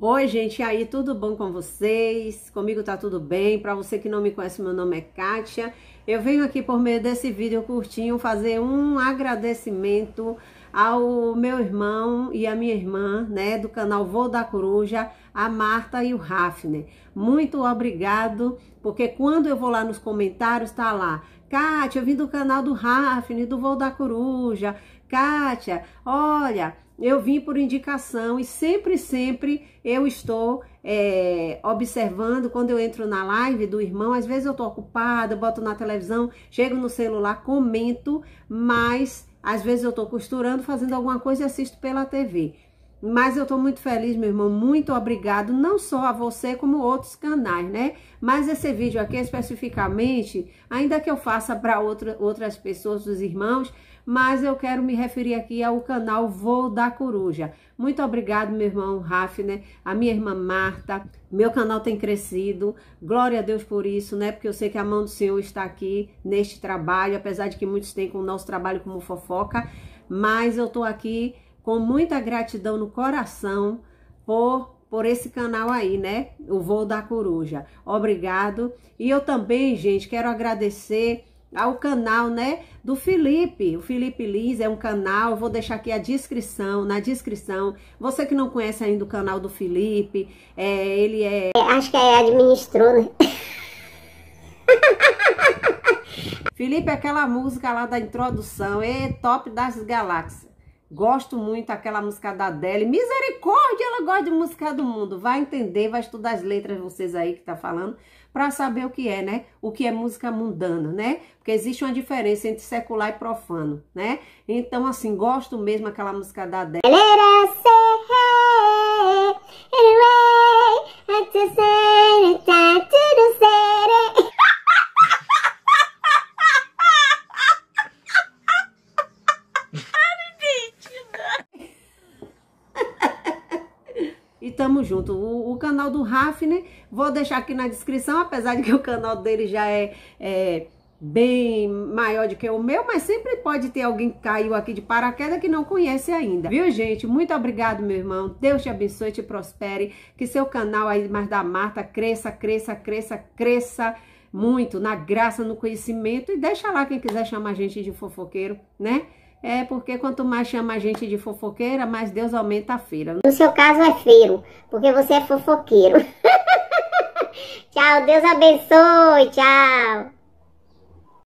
Oi, gente, e aí, tudo bom com vocês? Comigo tá tudo bem? Para você que não me conhece, meu nome é Kátia eu venho aqui por meio desse vídeo curtinho fazer um agradecimento ao meu irmão e à minha irmã, né, do canal Voo da Coruja, a Marta e o Rafner. Muito obrigado, porque quando eu vou lá nos comentários, tá lá, Kátia, eu vim do canal do Rafner, do Voo da Coruja, Kátia, olha, eu vim por indicação e sempre, sempre eu estou é, observando, quando eu entro na live do irmão, às vezes eu tô ocupada, boto na televisão, chego no celular, comento, mas às vezes eu tô costurando, fazendo alguma coisa e assisto pela TV. Mas eu estou muito feliz, meu irmão. Muito obrigado, não só a você, como outros canais, né? Mas esse vídeo aqui, especificamente, ainda que eu faça para outra, outras pessoas, os irmãos, mas eu quero me referir aqui ao canal Voo da Coruja. Muito obrigado, meu irmão Rafner, a minha irmã Marta. Meu canal tem crescido, glória a Deus por isso, né? Porque eu sei que a mão do Senhor está aqui neste trabalho, apesar de que muitos têm com o nosso trabalho como fofoca, mas eu estou aqui com muita gratidão no coração por por esse canal aí, né? O Voo da Coruja. Obrigado. E eu também, gente, quero agradecer ao canal, né, do Felipe. O Felipe Lins é um canal, vou deixar aqui a descrição, na descrição. Você que não conhece ainda o canal do Felipe, é, ele é... é acho que é administrou, né? Felipe é aquela música lá da introdução, é top das galáxias. Gosto muito aquela música da Adele. Misericórdia, ela gosta de música do mundo. Vai entender, vai estudar as letras vocês aí que tá falando, para saber o que é, né? O que é música mundana, né? Porque existe uma diferença entre secular e profano, né? Então, assim, gosto mesmo aquela música da Adele. Galera, e tamo junto. O, o canal do Rafne, vou deixar aqui na descrição, apesar de que o canal dele já é, é bem maior do que o meu, mas sempre pode ter alguém que caiu aqui de paraquedas que não conhece ainda. Viu, gente? Muito obrigado, meu irmão. Deus te abençoe, te prospere, que seu canal aí mais da Marta cresça, cresça, cresça, cresça muito na graça, no conhecimento e deixa lá quem quiser chamar a gente de fofoqueiro, né? É porque quanto mais chama a gente de fofoqueira, mais Deus aumenta a feira. Né? No seu caso é feiro, porque você é fofoqueiro. tchau, Deus abençoe, tchau.